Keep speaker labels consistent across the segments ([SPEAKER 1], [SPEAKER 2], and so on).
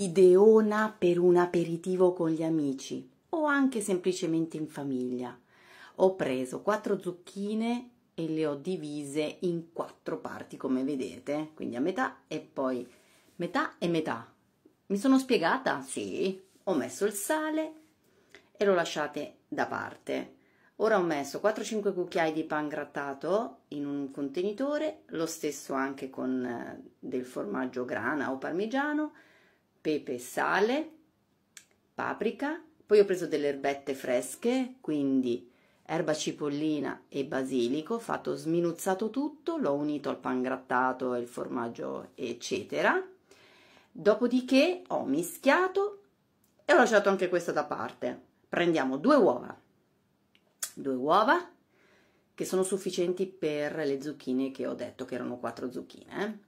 [SPEAKER 1] ideona per un aperitivo con gli amici o anche semplicemente in famiglia. Ho preso quattro zucchine e le ho divise in quattro parti come vedete, quindi a metà e poi metà e metà. Mi sono spiegata? Sì, ho messo il sale e l'ho lasciate da parte. Ora ho messo 4-5 cucchiai di pan grattato in un contenitore, lo stesso anche con eh, del formaggio grana o parmigiano, pepe e sale, paprika, poi ho preso delle erbette fresche, quindi erba cipollina e basilico, fatto sminuzzato tutto, l'ho unito al pangrattato e il formaggio eccetera. Dopodiché ho mischiato e ho lasciato anche questa da parte. Prendiamo due uova, due uova che sono sufficienti per le zucchine che ho detto che erano quattro zucchine.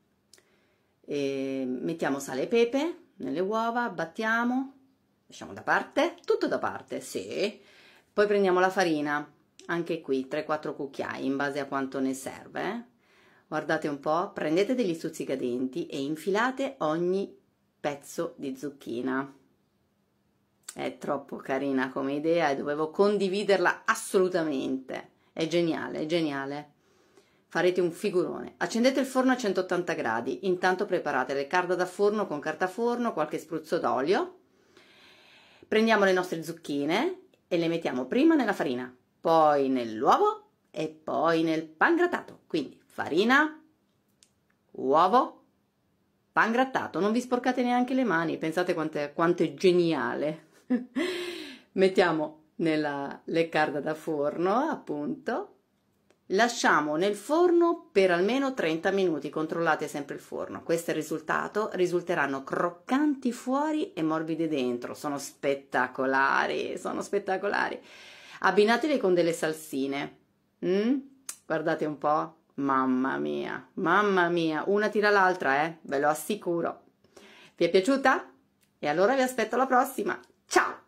[SPEAKER 1] Eh. E mettiamo sale e pepe, nelle uova, battiamo, lasciamo da parte, tutto da parte, sì. Poi prendiamo la farina, anche qui 3-4 cucchiai in base a quanto ne serve. Eh. Guardate un po', prendete degli stuzzicadenti e infilate ogni pezzo di zucchina. È troppo carina come idea e dovevo condividerla assolutamente. È geniale, è geniale. Farete un figurone. Accendete il forno a 180 gradi. Intanto preparate le carda da forno con carta forno, qualche spruzzo d'olio. Prendiamo le nostre zucchine e le mettiamo prima nella farina, poi nell'uovo e poi nel pan grattato. Quindi farina, uovo, pan grattato. Non vi sporcate neanche le mani, pensate quanto è, quanto è geniale. Mettiamo nella carda da forno, appunto, Lasciamo nel forno per almeno 30 minuti, controllate sempre il forno. Questo è il risultato, risulteranno croccanti fuori e morbidi dentro. Sono spettacolari, sono spettacolari. Abbinateli con delle salsine. Mm? Guardate un po', mamma mia, mamma mia, una tira l'altra, eh, ve lo assicuro. Vi è piaciuta? E allora vi aspetto alla prossima. Ciao!